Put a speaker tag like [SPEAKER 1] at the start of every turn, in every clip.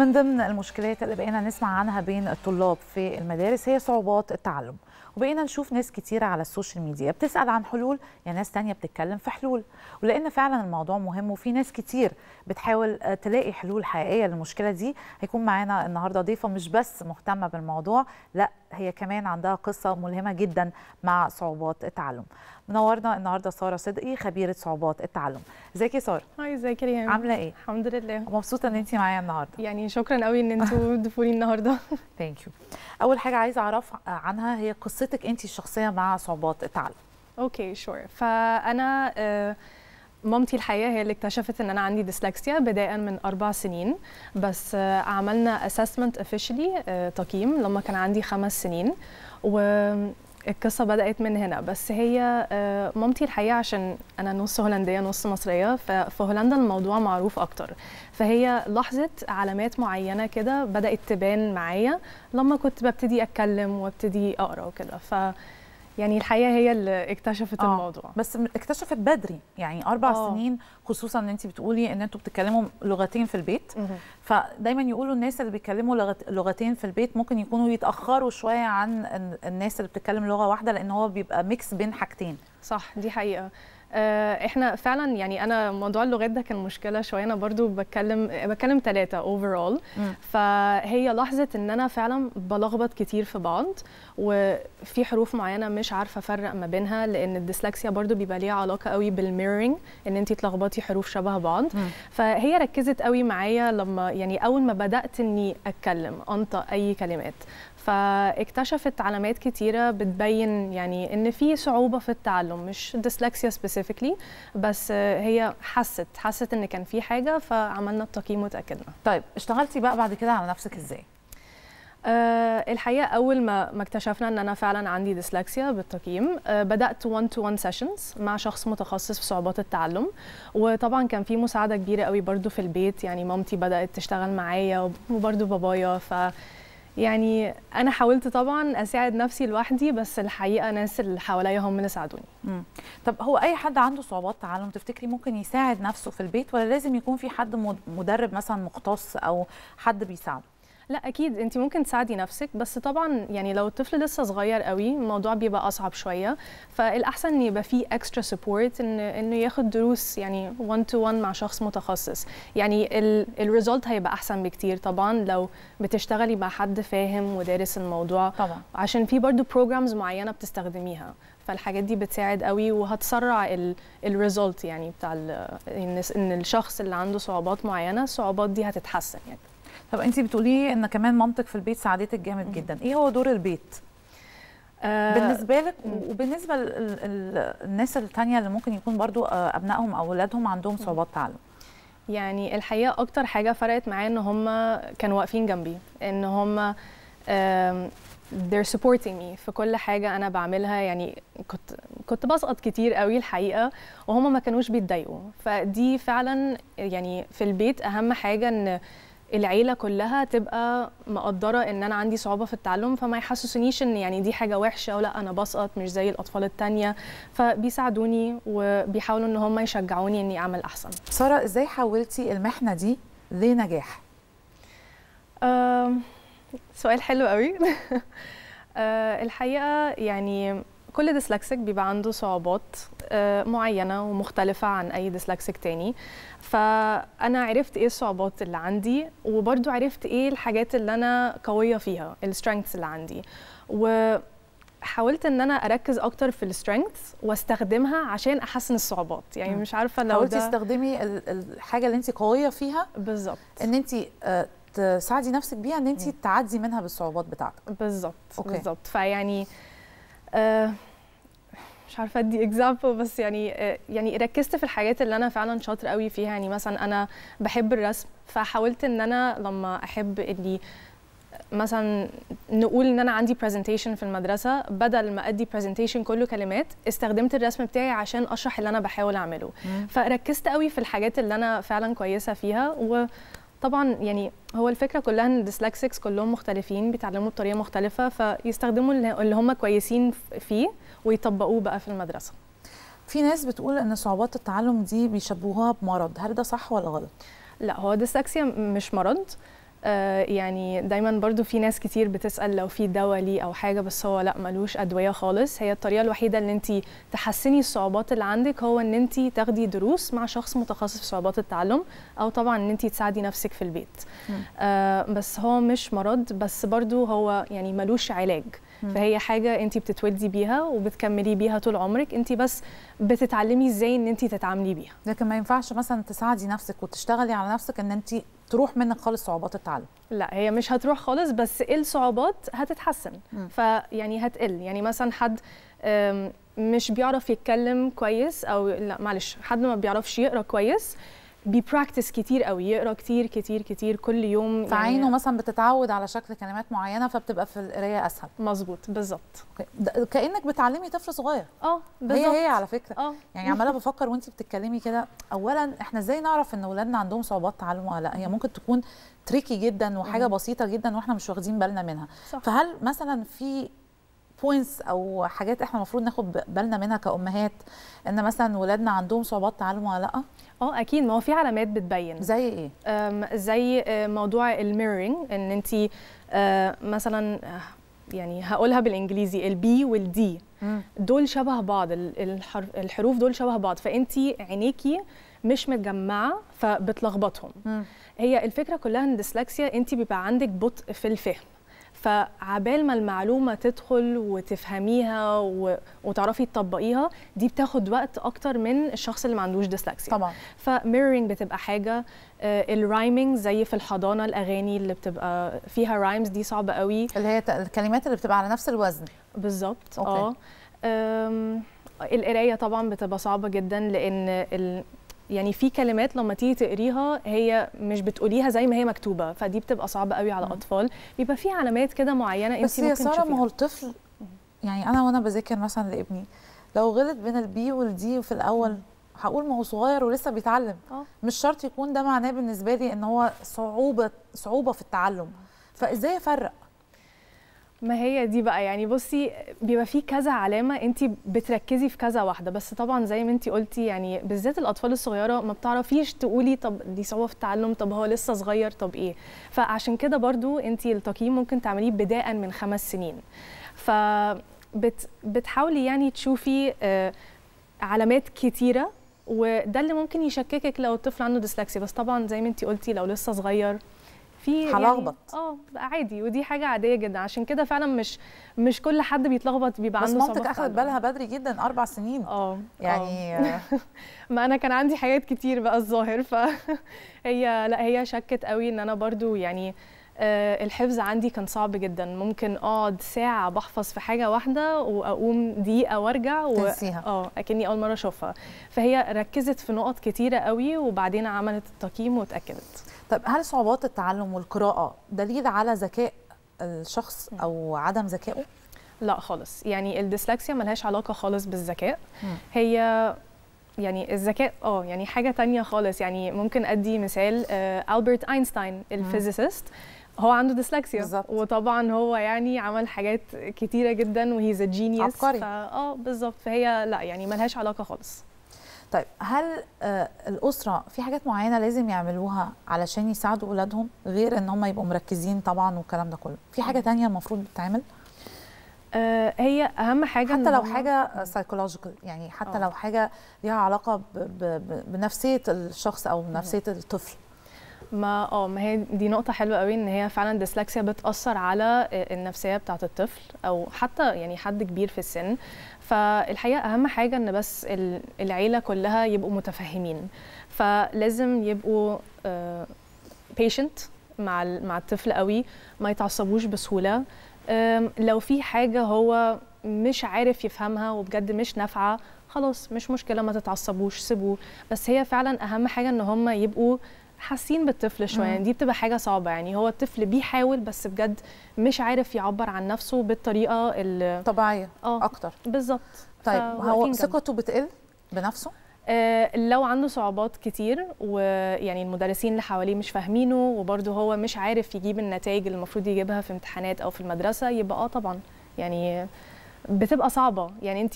[SPEAKER 1] من ضمن المشكلات اللي بقينا نسمع عنها بين الطلاب في المدارس هي صعوبات التعلم وبقينا نشوف ناس كتيرة على السوشيال ميديا بتسأل عن حلول يعني ناس تانية بتتكلم في حلول ولأن فعلا الموضوع مهم وفي ناس كتير بتحاول آه، تلاقي حلول حقيقية للمشكلة دي هيكون معانا النهاردة ضيفة مش بس مهتمة بالموضوع لا هي كمان عندها قصة ملهمة جدا مع صعوبات التعلم منورنا النهارده ساره صدقي خبيره صعوبات التعلم ازيك يا ساره هاي ازيك يا ريم عامله ايه الحمد لله مبسوطه ان انت معايا النهارده يعني شكرا قوي ان انتوا ضيفوني النهارده ثانك يو اول حاجه عايزه اعرف عنها هي قصتك انت الشخصيه مع صعوبات التعلم اوكي شور
[SPEAKER 2] فانا آه، مامتي الحقيقه هي اللي اكتشفت ان انا عندي ديسلكسيا بداء من اربع سنين بس آه، عملنا اسسمنت اوفيشلي آه، تقييم لما كان عندي خمس سنين و القصة بدأت من هنا بس هي آه، مامتي الحقيقة عشان أنا نص هولندية نص مصرية ففي هولندا الموضوع معروف أكتر فهي لحظة علامات معينة كده بدأت تبان معايا لما كنت ببتدي أتكلم وابتدي أقرأ وكده ف يعني الحقيقه هي اللي اكتشفت آه. الموضوع بس
[SPEAKER 1] اكتشفت بدري يعني اربع آه. سنين خصوصا ان انت بتقولي ان انتوا بتتكلموا لغتين في البيت مه. فدايما يقولوا الناس اللي بيتكلموا لغتين في البيت ممكن يكونوا يتاخروا شويه عن الناس اللي بتتكلم لغه واحده لان هو بيبقى ميكس بين حاجتين صح دي
[SPEAKER 2] حقيقه آه، احنا فعلا يعني انا موضوع اللغات ده كان مشكله شويه انا برضو بتكلم بتكلم ثلاثه اوفرول فهي لحظه ان انا فعلا بلخبط كتير في بعض وفي حروف معينه مش عارفه افرق ما بينها لان الديسلكسيا برضو بيبقى ليها علاقه قوي بالميرنج ان انت تلخبطي حروف شبه بعض مم. فهي ركزت قوي معايا لما يعني اول ما بدات اني اتكلم انطق اي كلمات فاكتشفت علامات كتيرة بتبين يعني إن في صعوبة في التعلم مش ديسلكسيا سبيسيفيكلي بس هي حست حست إن كان في حاجة فعملنا التقييم وتأكدنا طيب اشتغلتي بقى بعد كده على نفسك إزاي؟ أه الحقيقه اول ما ما اكتشفنا ان انا فعلا عندي ديسلكسيا بالتقييم أه بدات 1 تو 1 سيشنز مع شخص متخصص في صعوبات التعلم وطبعا كان في مساعده كبيره قوي برده في البيت يعني مامتي بدات تشتغل معايا وبرده بابايا ف يعني انا حاولت طبعا اساعد نفسي لوحدي بس الحقيقه ناس اللي حواليا هم اللي ساعدوني طب هو
[SPEAKER 1] اي حد عنده صعوبات تعلم تفتكري ممكن يساعد نفسه في البيت ولا لازم يكون في حد مدرب مثلا مختص او حد بيساعده لا اكيد انت ممكن تساعدي نفسك بس طبعا
[SPEAKER 2] يعني لو الطفل لسه صغير قوي الموضوع بيبقى اصعب شويه فالاحسن ان يبقى فيه اكسترا سبورت ان انه ياخد دروس يعني 1 تو 1 مع شخص متخصص يعني الريزلت هيبقى احسن بكتير طبعا لو بتشتغلي مع حد فاهم ودارس الموضوع طبعا عشان في برضو بروجرامز معينه بتستخدميها فالحاجات دي بتساعد قوي وهتسرع الريزلت يعني بتاع ان الشخص اللي عنده صعوبات معينه الصعوبات
[SPEAKER 1] دي هتتحسن يعني طب انت بتقولي ان كمان مامتك في البيت ساعدتك جامد جدا ايه هو دور البيت آه، بالنسبه لك وبالنسبه للناس الثانيه اللي ممكن يكون برضو آه، ابنائهم او اولادهم عندهم صعوبات تعلم
[SPEAKER 2] يعني الحقيقه اكتر حاجه فرقت معايا ان هم كانوا واقفين جنبي ان هم they're supporting me في كل حاجة أنا بعملها يعني كنت كنت بسقط كتير قوي الحقيقة وهم ما كانوش بيتضايقوا فدي فعلا يعني في البيت أهم حاجة إن العيله كلها تبقى مقدره ان انا عندي صعوبه في التعلم فما يحسسونيش ان يعني دي حاجه وحشه او لا انا بسقط مش زي الاطفال التانية فبيساعدوني وبيحاولوا ان هم يشجعوني اني اعمل احسن
[SPEAKER 1] ساره ازاي حولتي المحنه دي لنجاح
[SPEAKER 2] أه سؤال حلو قوي أه الحقيقه يعني كل ديسلكسيك بيبقى عنده صعوبات آه، معينه ومختلفه عن اي ديسلكسيك تاني فانا عرفت ايه الصعوبات اللي عندي وبرده عرفت ايه الحاجات اللي انا قويه فيها السترينثس اللي عندي و حاولت ان انا اركز اكتر في السترينث واستخدمها عشان
[SPEAKER 1] احسن الصعوبات يعني مش عارفه لو حاولتي تستخدمي الحاجه اللي انت قويه فيها بالظبط ان انت آه، تساعدي نفسك بيها ان انت تعدي منها بالصعوبات بتاعتك بالظبط بالظبط فيعني آه مش عارفه ادي اكزامبل بس
[SPEAKER 2] يعني آه، يعني ركزت في الحاجات اللي انا فعلا شاطر قوي فيها يعني مثلا انا بحب الرسم فحاولت ان انا لما احب اني مثلا نقول ان انا عندي برزنتيشن في المدرسه بدل ما ادي برزنتيشن كله كلمات استخدمت الرسم بتاعي عشان اشرح اللي انا بحاول اعمله فركزت قوي في الحاجات اللي انا فعلا كويسه فيها و طبعا يعني هو الفكره كلها ان الديسلكسكس كلهم مختلفين بيتعلموا بطريقه مختلفه فيستخدموا اللي هم كويسين فيه ويطبقوه بقى في المدرسه في ناس بتقول ان صعوبات التعلم دي بيشبهوها بمرض هل ده صح ولا غلط لا هو ديسلكسيا مش مرض آه، يعني دايما برضو في ناس كتير بتسال لو في دواء ليه او حاجه بس هو لا ملوش ادويه خالص هي الطريقه الوحيده ان انت تحسني الصعوبات اللي عندك هو ان انت تاخدي دروس مع شخص متخصص في صعوبات التعلم او طبعا ان انت تساعدي نفسك في البيت آه بس هو مش مرض بس برضو هو يعني ملوش علاج فهي حاجه انت بتتولدي بيها وبتكملي بيها طول عمرك انت بس
[SPEAKER 1] بتتعلمي ازاي ان انت تتعاملي بيها لكن ما ينفعش مثلا تساعدي نفسك وتشتغلي على نفسك ان انت تروح منك خالص صعوبات التعلم لا هي مش هتروح خالص بس الصعوبات هتتحسن
[SPEAKER 2] فيعني هتقل يعني مثلا حد مش بيعرف يتكلم كويس او لا معلش حد ما بيعرفش يقرا كويس بيبراكتس كتير قوي يقرا كتير كتير كتير كل يوم فعينه يعني
[SPEAKER 1] مثلا بتتعود على شكل كلمات معينه فبتبقى في القرايه اسهل مظبوط بالظبط كانك بتعلمي طفل صغير اه بالظبط هي هي على فكره اه يعني عماله بفكر وانت بتتكلمي كده اولا احنا ازاي نعرف ان اولادنا عندهم صعوبات تعلم ولا لا هي ممكن تكون تريكي جدا وحاجه بسيطه جدا واحنا مش واخدين بالنا منها صح. فهل مثلا في بوينتس او حاجات احنا المفروض ناخد بالنا منها كامهات ان مثلا ولادنا عندهم صعوبات تعلم ولا لا اه اكيد ما هو في علامات بتبين زي ايه
[SPEAKER 2] زي آه، موضوع الميرورنج ان انت آه، مثلا يعني هقولها بالانجليزي البي والدي دول شبه بعض الحروف دول شبه بعض فانت عينيكي مش متجمعه فبتلخبطهم هي الفكره كلها ان ديسلكسيا انت بيبقى عندك بطء في الفهم فعبال ما المعلومه تدخل وتفهميها و... وتعرفي تطبقيها دي بتاخد وقت اكتر من الشخص اللي ما عندوش ديسلكسيا طبعا فميرورينج بتبقى حاجه آه، الرايمنج زي في الحضانه الاغاني اللي بتبقى فيها رايمز دي صعبه قوي اللي هي الكلمات اللي بتبقى على نفس الوزن بالظبط اه القرايه طبعا بتبقى صعبه جدا لان يعني في كلمات لما تيجي تقريها هي مش بتقوليها زي ما هي مكتوبه فدي بتبقى صعبه قوي على اطفال بيبقى في علامات كده معينه انت بس يا ساره ما
[SPEAKER 1] هو الطفل يعني انا وانا بذاكر مثلا لابني لو غلط بين البي والدي في الاول هقول ما هو صغير ولسه بيتعلم أوه. مش شرط يكون ده معناه بالنسبه لي ان هو صعوبه صعوبه في التعلم فازاي افرق ما هي
[SPEAKER 2] دي بقى يعني بصي بيبقى في كذا علامه انت بتركزي في كذا واحده بس طبعا زي ما انت قلتي يعني بالذات الاطفال الصغيره ما بتعرفيش تقولي طب دي صعوبه في التعلم طب هو لسه صغير طب ايه فعشان كده برضو انت التقييم ممكن تعمليه بداء من خمس سنين ف بتحاولي يعني تشوفي آه، علامات كتيره وده اللي ممكن يشككك لو الطفل عنده ديسلكسيا بس طبعا زي ما انت قلتي لو لسه صغير في هلخبط يعني اه بقى عادي ودي حاجه عاديه جدا عشان كده فعلا مش مش كل حد بيتلخبط بيبقى عنده بس مامتك اخذت بالها بدري جدا اربع سنين اه, آه. يعني ما انا كان عندي حاجات كتير بقى الظاهر فهي لا هي شكت قوي ان انا برضو يعني آه، الحفظ عندي كان صعب جدا ممكن اقعد ساعه بحفظ في حاجه واحده واقوم دقيقه وارجع و... اه اكني اول مره اشوفها فهي ركزت في نقط كتيره قوي وبعدين عملت التقييم واتاكدت طب
[SPEAKER 1] هل صعوبات التعلم والقراءه دليل على ذكاء الشخص او عدم ذكائه لا خالص يعني الديسلكسيا ملهاش
[SPEAKER 2] علاقه خالص بالذكاء هي يعني الذكاء اه يعني حاجه تانية خالص يعني ممكن ادي مثال آه، البرت اينشتاين الفيزيست هو عنده ديسلكسيا بالزبط. وطبعا هو يعني عمل حاجات
[SPEAKER 1] كتيره جدا ذا جينيوس عبقري
[SPEAKER 2] اه بالظبط فهي لا يعني ملهاش علاقه خالص
[SPEAKER 1] طيب هل آه، الاسره في حاجات معينه لازم يعملوها علشان يساعدوا اولادهم غير ان هم يبقوا مركزين طبعا والكلام ده كله في حاجه تانية المفروض بتتعمل آه، هي اهم حاجه حتى لو حاجه سايكولوجيكال يعني حتى أوه. لو حاجه ليها علاقه بنفسيه الشخص او بنفسيه الطفل ما
[SPEAKER 2] اه ما هي دي نقطة حلوة قوي ان هي فعلا الديسلكسيا بتأثر على النفسية بتاعة الطفل او حتى يعني حد كبير في السن فالحقيقة اهم حاجة ان بس العيلة كلها يبقوا متفهمين فلازم يبقوا آه، patient مع مع الطفل قوي ما يتعصبوش بسهولة لو في حاجة هو مش عارف يفهمها وبجد مش نافعة خلاص مش مشكلة ما تتعصبوش سيبوه بس هي فعلا أهم حاجة إن هم يبقوا حاسين بالطفل شويه يعني دي بتبقى حاجه صعبه يعني هو الطفل بيحاول بس بجد مش عارف يعبر عن نفسه بالطريقه الطبيعيه اه اكتر بالظبط طيب هو ثقته بتقل بنفسه آه، لو عنده صعوبات كتير ويعني المدرسين اللي حواليه مش فاهمينه وبرده هو مش عارف يجيب النتائج اللي المفروض يجيبها في امتحانات او في المدرسه يبقى اه طبعا يعني بتبقى صعبه يعني انت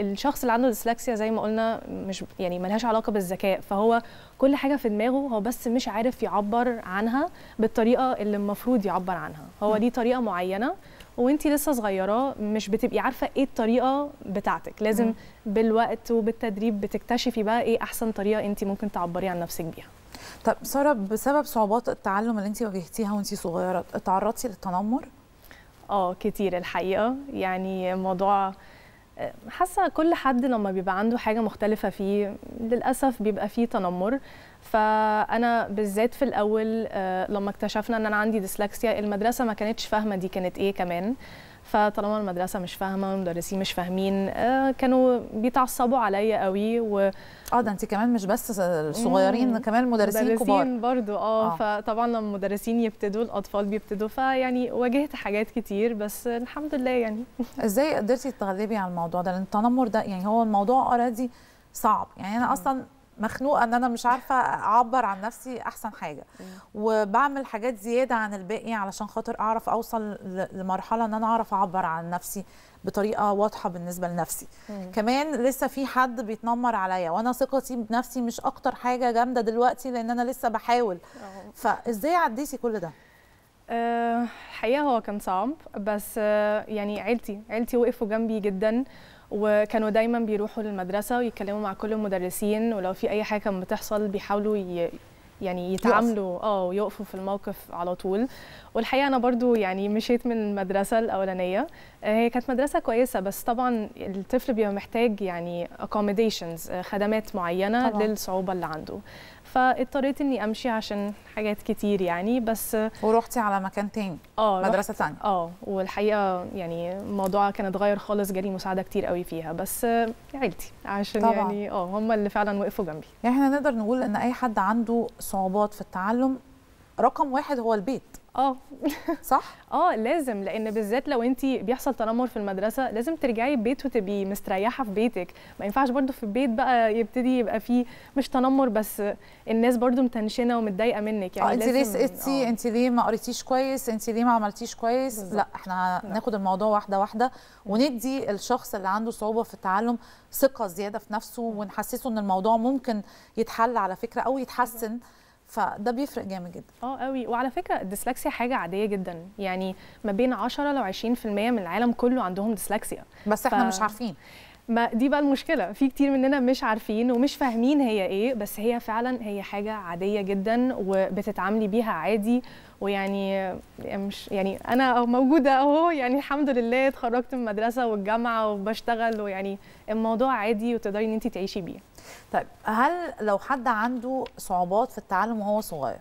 [SPEAKER 2] الشخص اللي عنده ديسلكسيا زي ما قلنا مش يعني ملهاش علاقه بالذكاء فهو كل حاجه في دماغه هو بس مش عارف يعبر عنها بالطريقه اللي المفروض يعبر عنها هو دي طريقه معينه وانت لسه صغيره مش بتبقي عارفه ايه الطريقه بتاعتك لازم بالوقت وبالتدريب
[SPEAKER 1] بتكتشفي بقى ايه احسن طريقه انت ممكن تعبري عن نفسك بيها طب ساره بسبب صعوبات التعلم اللي انت واجهتيها وانت صغيره اتعرضتي للتنمر اه كتير
[SPEAKER 2] الحقيقه يعني موضوع حاسه كل حد لما بيبقى عنده حاجه مختلفه فيه للاسف بيبقى فيه تنمر فانا بالذات في الاول آه، لما اكتشفنا ان انا عندي ديسلكسيا المدرسه ما كانتش فاهمه دي كانت ايه كمان فطالما المدرسه مش فاهمه والمدرسين مش فاهمين آه، كانوا بيتعصبوا عليا قوي
[SPEAKER 1] و اه ده انت كمان مش بس الصغيرين كمان المدرسين الكبار
[SPEAKER 2] برضو اه, آه. فطبعا لما المدرسين يبتدوا الاطفال بيبتدوا فيعني واجهت حاجات كتير بس الحمد
[SPEAKER 1] لله يعني ازاي قدرتي تتغلبي على الموضوع ده لان التنمر ده يعني هو الموضوع اوريدي صعب يعني انا اصلا مخنوقه ان انا مش عارفه اعبر عن نفسي احسن حاجه وبعمل حاجات زياده عن الباقي علشان خاطر اعرف اوصل لمرحله ان انا اعرف اعبر عن نفسي بطريقه واضحه بالنسبه لنفسي مم. كمان لسه في حد بيتنمر عليا وانا ثقتي بنفسي مش اكتر حاجه جامده دلوقتي لان انا لسه بحاول فازاي عديتي كل ده الحقيقه آه، هو كان صعب بس آه،
[SPEAKER 2] يعني عيلتي عيلتي وقفوا جنبي جدا وكانوا دايما بيروحوا للمدرسه ويتكلموا مع كل المدرسين ولو في اي حاجه كانت بتحصل بيحاولوا ي... يعني يتعاملوا اه ويقفوا في الموقف على طول والحقيقه انا برضو يعني مشيت من المدرسه الاولانيه آه، هي كانت مدرسه كويسه بس طبعا الطفل بيبقى محتاج يعني accommodations آه، خدمات معينه طبعا. للصعوبه اللي عنده فاضطريت اني امشي عشان حاجات كتير يعني بس ورحتي على مكان تاني اه مدرسه تانية اه والحقيقه يعني الموضوع كان اتغير خالص جالي مساعده كتير قوي فيها بس عيلتي عشان طبعا. يعني
[SPEAKER 1] اه هم اللي فعلا وقفوا جنبي يعني احنا نقدر نقول ان اي حد عنده صعوبات في التعلم رقم واحد هو البيت اه
[SPEAKER 2] صح اه لازم لان بالذات لو انت بيحصل تنمر في المدرسه لازم ترجعي البيت وتبقي مستريحه في بيتك ما ينفعش برده في البيت
[SPEAKER 1] بقى يبتدي يبقى فيه مش تنمر بس الناس برده متنشنه ومتضايقه منك يعني آه، انت ليه سقطتي آه. انت ليه ما قريتيش كويس انت ليه ما عملتيش كويس بالزبط. لا احنا هناخد الموضوع واحده واحده وندي الشخص اللي عنده صعوبه في التعلم ثقه زياده في نفسه ونحسسه ان الموضوع ممكن يتحل على فكره او يتحسن بالزبط. فده بيفرق جامد جدا
[SPEAKER 2] اه قوي وعلى فكره الديسلكسيا حاجه عاديه جدا يعني ما بين 10 لو 20% من العالم كله عندهم ديسلكسيا بس احنا ف... مش عارفين ما دي بقى المشكله في كتير مننا مش عارفين ومش فاهمين هي ايه بس هي فعلا هي حاجه عاديه جدا وبتتعاملي بيها عادي ويعني مش يعني انا موجوده اهو يعني الحمد لله اتخرجت من المدرسه والجامعه وبشتغل ويعني الموضوع عادي وتقدري ان انت تعيشي بيه
[SPEAKER 1] طيب هل لو حد عنده صعوبات في التعلم وهو صغير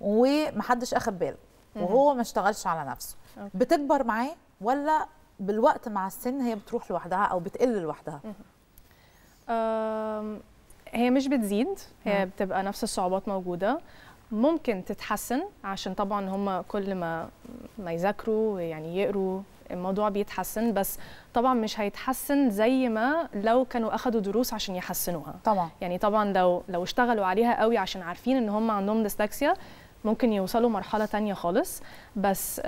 [SPEAKER 1] ومحدش اخد باله وهو ما اشتغلش على نفسه بتكبر معاه ولا بالوقت مع السن هي بتروح لوحدها او بتقل لوحدها
[SPEAKER 2] هي مش بتزيد هي بتبقى نفس الصعوبات موجوده ممكن تتحسن عشان طبعا هم كل ما ما يذاكروا يعني يقروا الموضوع بيتحسن بس طبعا مش هيتحسن زي ما لو كانوا اخذوا دروس عشان يحسنوها طبعا يعني طبعا لو لو اشتغلوا عليها قوي عشان عارفين ان هم عندهم ديستاكسيا ممكن يوصلوا مرحلة تانية خالص بس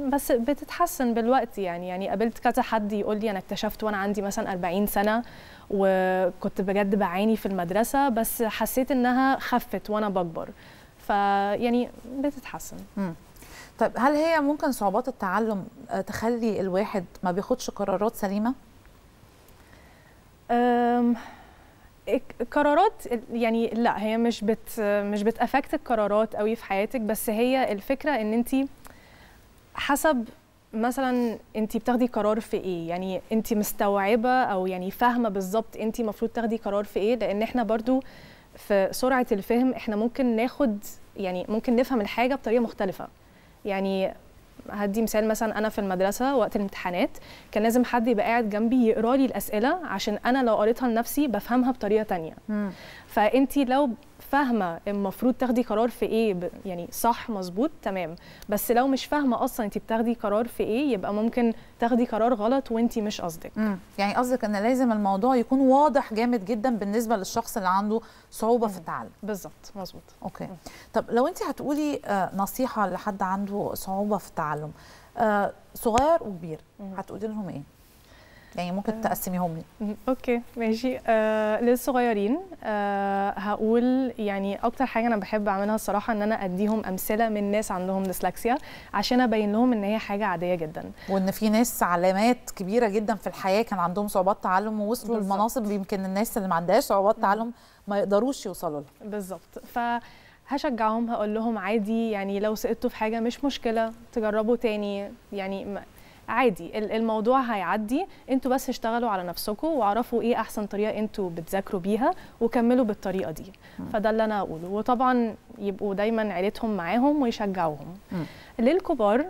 [SPEAKER 2] بس بتتحسن بالوقت يعني يعني قابلت كذا حد يقول لي أنا اكتشفت وأنا عندي مثلا 40 سنة وكنت بجد بعاني في المدرسة بس حسيت إنها خفت وأنا بكبر
[SPEAKER 1] فيعني بتتحسن. طب هل هي ممكن صعوبات التعلم آه، تخلي الواحد ما بياخدش قرارات سليمه
[SPEAKER 2] قرارات يعني لا هي مش بت مش بتافكت القرارات قوي في حياتك بس هي الفكره ان انت حسب مثلا انت بتاخدي قرار في ايه يعني انت مستوعبه او يعني فاهمه بالظبط انت المفروض تاخدي قرار في ايه لان احنا برضو في سرعه الفهم احنا ممكن ناخد يعني ممكن نفهم الحاجه بطريقه مختلفه يعني هدي مثال مثلا انا في المدرسه وقت الامتحانات كان لازم حد يبقى قاعد جنبي يقرا لي الاسئله عشان انا لو قريتها لنفسي بفهمها بطريقه تانية فانت لو فاهمه المفروض تاخدي قرار في ايه يعني صح مظبوط تمام بس لو مش فاهمه اصلا انت بتاخدي قرار في ايه يبقى ممكن
[SPEAKER 1] تاخدي قرار غلط وانت مش قصدك يعني قصدك ان لازم الموضوع يكون واضح جامد جدا بالنسبه للشخص اللي عنده صعوبه مم. في التعلم بالظبط مظبوط اوكي مم. طب لو انت هتقولي آه، نصيحه لحد عنده صعوبه في التعلم آه، صغير وكبير هتقولي لهم ايه يعني ممكن آه. تقسميهم لي اوكي ماشي
[SPEAKER 2] آه للصغيرين آه هقول يعني اكتر حاجه انا بحب اعملها الصراحه ان انا
[SPEAKER 1] اديهم امثله من ناس عندهم ديسلكسيا عشان ابين لهم ان هي حاجه عاديه جدا وان في ناس علامات كبيره جدا في الحياه كان عندهم صعوبات تعلم ووصلوا لمناصب يمكن الناس اللي ما عندهاش صعوبات تعلم ما يقدروش يوصلوا لها بالظبط ف هشجعهم هقول
[SPEAKER 2] لهم عادي يعني لو سقطتوا في حاجه مش مشكله تجربوا تاني يعني عادي الموضوع هيعدي انتوا بس اشتغلوا على نفسكم واعرفوا ايه احسن طريقه انتوا بتذاكروا بيها وكملوا بالطريقه دي فده اللي انا اقوله وطبعا يبقوا دايما عيلتهم معاهم ويشجعوهم للكبار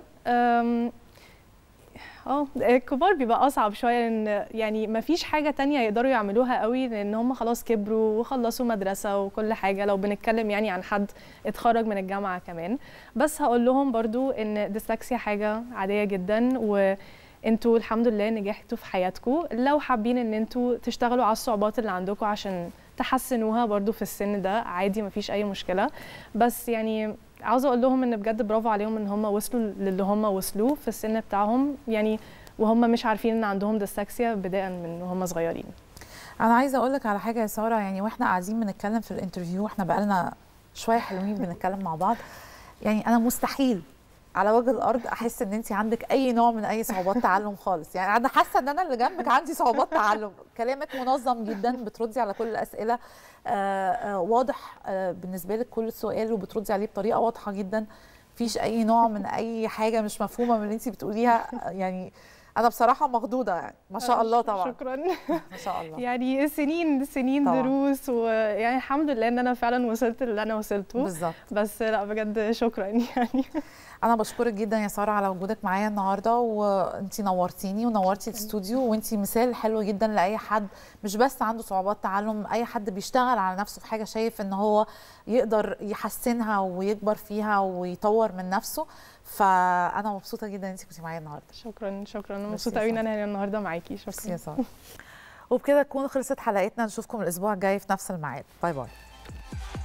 [SPEAKER 2] اه الكبار بيبقى اصعب شويه لان يعني ما فيش حاجه تانية يقدروا يعملوها قوي لان هم خلاص كبروا وخلصوا مدرسه وكل حاجه لو بنتكلم يعني عن حد اتخرج من الجامعه كمان بس هقول لهم برضو ان ديسلكسيا حاجه عاديه جدا و انتوا الحمد لله نجحتوا في حياتكم لو حابين ان انتوا تشتغلوا على الصعوبات اللي عندكم عشان تحسنوها برضو في السن ده عادي مفيش اي مشكله بس يعني عاوزه اقول لهم ان بجد برافو عليهم ان هم وصلوا للي هم وصلوه في السن بتاعهم يعني
[SPEAKER 1] وهم مش عارفين ان عندهم ديسلكسيا بداء من هم صغيرين انا عايزه اقول لك على حاجه يا ساره يعني واحنا قاعدين بنتكلم في الانترفيو واحنا بقالنا شويه حلوين بنتكلم مع بعض يعني انا مستحيل على وجه الارض احس ان انت عندك اي نوع من اي صعوبات تعلم خالص يعني انا حاسه ان انا اللي جنبك عندي صعوبات تعلم كلامك منظم جدا بتردي على كل الاسئله آآ آه، آآ آه، واضح آآ آه، بالنسبه لك كل سؤال وبتردي عليه بطريقه واضحه جدا مفيش اي نوع من اي حاجه مش مفهومه من اللي انت بتقوليها يعني انا بصراحه مخضوضه يعني ما شاء الله طبعا شكرا ما شاء الله يعني سنين سنين طبعا. دروس ويعني الحمد لله ان انا فعلا وصلت اللي انا وصلته بالظبط بس لا بجد شكرا يعني انا بشكرك جدا يا ساره على وجودك معايا النهارده وانت نورتيني ونورتي الاستوديو وانت مثال حلو جدا لاي حد مش بس عنده صعوبات تعلم اي حد بيشتغل على نفسه في حاجه شايف ان هو يقدر يحسنها ويكبر فيها ويطور من نفسه فانا مبسوطه جدا ان انت كنتي معايا النهارده شكرا شكرا انا مبسوطه قوي ان انا هنا النهارده معاكي شكرا يا وبكده تكون خلصت حلقتنا نشوفكم الاسبوع الجاي في نفس الميعاد باي باي